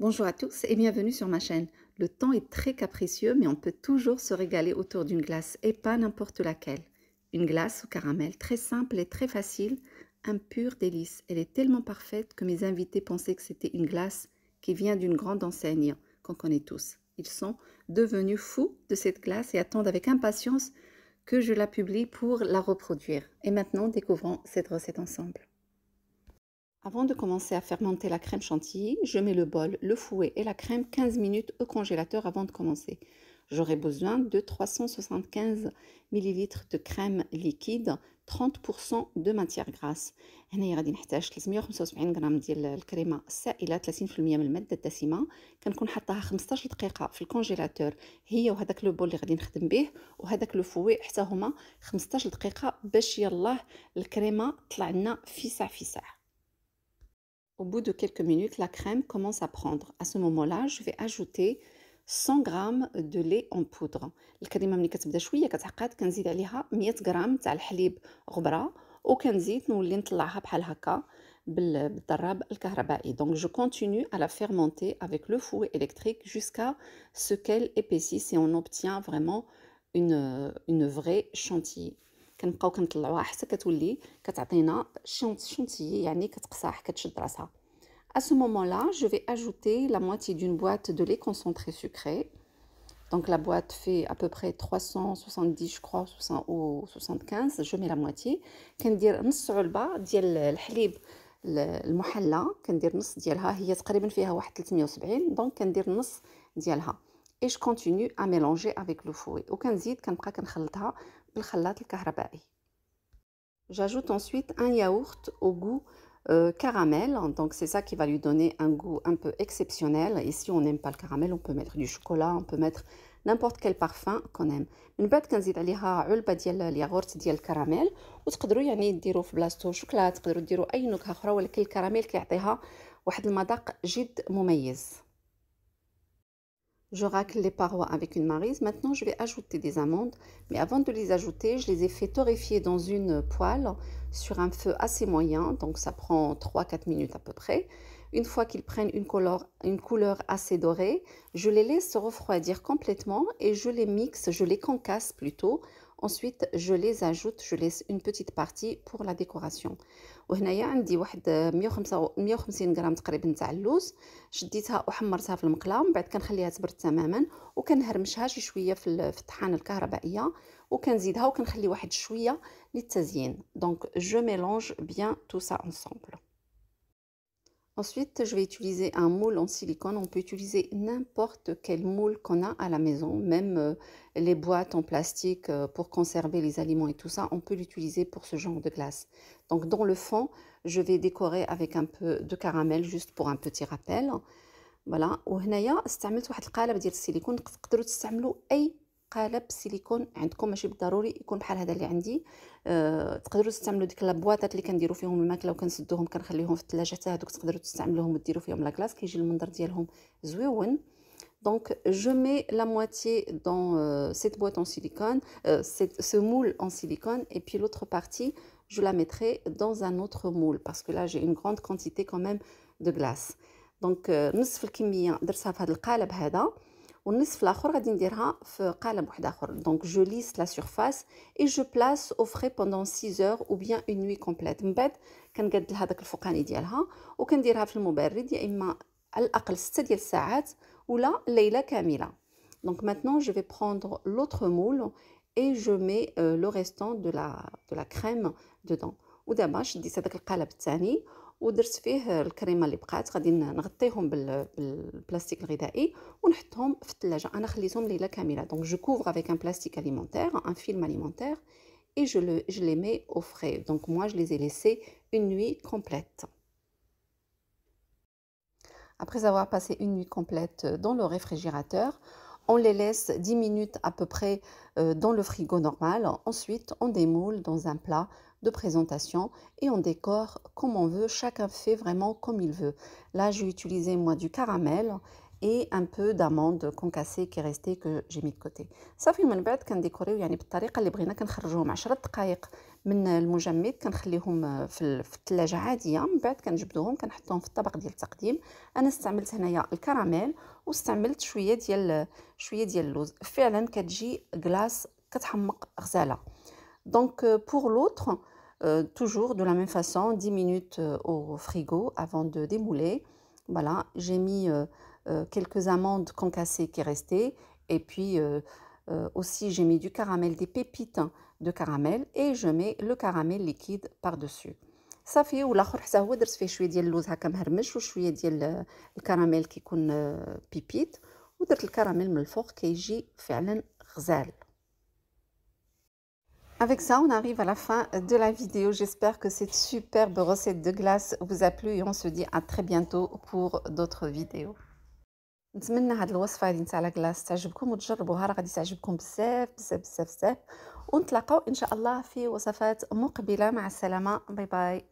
Bonjour à tous et bienvenue sur ma chaîne. Le temps est très capricieux, mais on peut toujours se régaler autour d'une glace et pas n'importe laquelle. Une glace au caramel très simple et très facile, un pur délice. Elle est tellement parfaite que mes invités pensaient que c'était une glace qui vient d'une grande enseigne qu'on connaît tous. Ils sont devenus fous de cette glace et attendent avec impatience que je la publie pour la reproduire. Et maintenant, découvrons cette recette ensemble. Avant de commencer à fermenter la crème chantilly, je mets le bol, le fouet et la crème 15 minutes au congélateur avant de commencer. J'aurai besoin de 375 ml de crème liquide, 30% de matière grasse. هنايا غادي نحتاج 375 غرام ديال الكريمه السائله 30% من الماده الدسمه كنكون حطاها 15 دقيقه في الكونجيلاتور هي وهذاك لو بول اللي غادي نخدم به وهذاك لو فوي حتى هما 15 دقيقه باش يلاه الكريمه طلع لنا في فيسع au bout de quelques minutes, la crème commence à prendre. À ce moment-là, je vais ajouter 100 g de lait en poudre. donc je continue à la fermenter avec le fouet électrique jusqu'à ce qu'elle épaississe et on obtient vraiment une, une vraie chantilly كنبقاو كنطلعوها حتى كتولي كتعطينا الشونتيه يعني كتقصاح كتشد راسها à ce moment-là je vais ajouter la moitié d'une boîte de lait concentré sucré donc la boîte fait à peu près 370 je crois 60 ou 75 je mets la moitié كندير نص علبه ديال الحليب المحلى كندير نص ديالها هي تقريبا فيها واحد 370 دونك كندير نص ديالها et je continue à mélanger avec le fouet وكنزيد كنبقى كنخلطها بالخلاط الكهربائي J'ajoute ensuite un yaourt au goût euh, caramel, donc c'est ça qui va lui donner un goût un peu exceptionnel. Et si on n'aime pas le caramel, on peut mettre du chocolat, on peut mettre n'importe quel parfum qu'on aime. من بعد كنزيد عليها علبه ديال الياغورت ديال الكراميل وتقدروا يعني ديروا في بلاصتو شوكولا تقدروا ديروا اي نكهه اخرى ولكن الكراميل كيعطيها واحد المذاق جد مميز je racle les parois avec une marise. Maintenant, je vais ajouter des amandes. Mais avant de les ajouter, je les ai fait torréfier dans une poêle sur un feu assez moyen. Donc, ça prend 3-4 minutes à peu près. Une fois qu'ils prennent une couleur, une couleur assez dorée, je les laisse se refroidir complètement et je les mixe, je les concasse plutôt ensuite je les ajoute je laisse une petite partie pour la décoration وهنايا عندي واحد 150 غرام تقريبا تاع اللوز شديتها وحمرتها في المقله من بعد كنخليها تبرد تماما وكنهرمشها شي شويه في الطحانه الكهربائيه وكنزيدها وكنخلي واحد شويه للتزيين Donc, je mélange bien tout ça ensemble. Ensuite, je vais utiliser un moule en silicone. On peut utiliser n'importe quel moule qu'on a à la maison, même les boîtes en plastique pour conserver les aliments et tout ça, on peut l'utiliser pour ce genre de glace. Donc dans le fond, je vais décorer avec un peu de caramel juste pour un petit rappel. Voilà, وهنايا استعملت واحد القالب ديال السيليكون تقدروا تستعملوا je mets la moitié dans euh, cette boîte en silicone euh, ce moule en silicone et puis l'autre partie je la mettrai dans un autre moule parce que là j'ai une grande quantité quand même de glace donc euh, والنصف الاخر غادي نديرها في قالب واحد اخر دونك جو ليس لا سيرفاس اي جو بلاس او فري بوندون 6 اور او بيان اون نوي كومبليت من بعد كنقدل هذاك الفوقاني ديالها وكنديرها في المبرد يا اما على الاقل 6 ديال الساعات ولا ليله كامله دونك maintenant je vais prendre l'autre moule et je mets euh, le restant de la de la crème dedans ودابا شديت هذاك القالب الثاني je فيه avec un plastique alimentaire, un film alimentaire, et je, je les mets au frais. Donc moi, je les ai laissés une nuit complète. Après avoir passé une nuit complète dans le réfrigérateur, on les laisse 10 minutes à peu près euh, dans le frigo normal. Ensuite, on démoule dans un plat de présentation et on décore comme on veut. Chacun fait vraiment comme il veut. Là, j'ai utilisé moi du caramel et un peu d'amande concassée qui est restée que j'ai mis de côté صافي من بعد كنديكوريو يعني بالطريقه اللي بغينا كنخرجوهم 10 دقائق من المجمد كنخليهم في الثلاجه عاديه من بعد كنجبدوهم كنحطوهم في الطبق ديال التقديم انا استعملت هنايا الكراميل واستعملت شويه ديال شويه ديال اللوز فعلا كتجي كلاص كتحمق غزاله donc euh, pour l'autre, euh, toujours de la même façon, 10 minutes euh, au frigo avant de démouler. Voilà, j'ai mis quelques amandes concassées qui restaient et puis aussi j'ai mis du caramel, des pépites de caramel et je mets le caramel liquide par-dessus. Ça fait, صافي والاخر حتى هو درت فيه ديال اللوز هكا مهرمش ديال Et caramel le من الفوق avec ça, on arrive à la fin de la vidéo. J'espère que cette superbe recette de glace vous a plu et on se dit à très bientôt pour d'autres vidéos. نتمنى هاد الوصفه اللي نتاع على كلاص تعجبكم وتجربوها راه غادي تعجبكم بزاف بزاف بزاف بزاف ونتلاقاو ان شاء الله في وصفات مقبله مع السلامه باي باي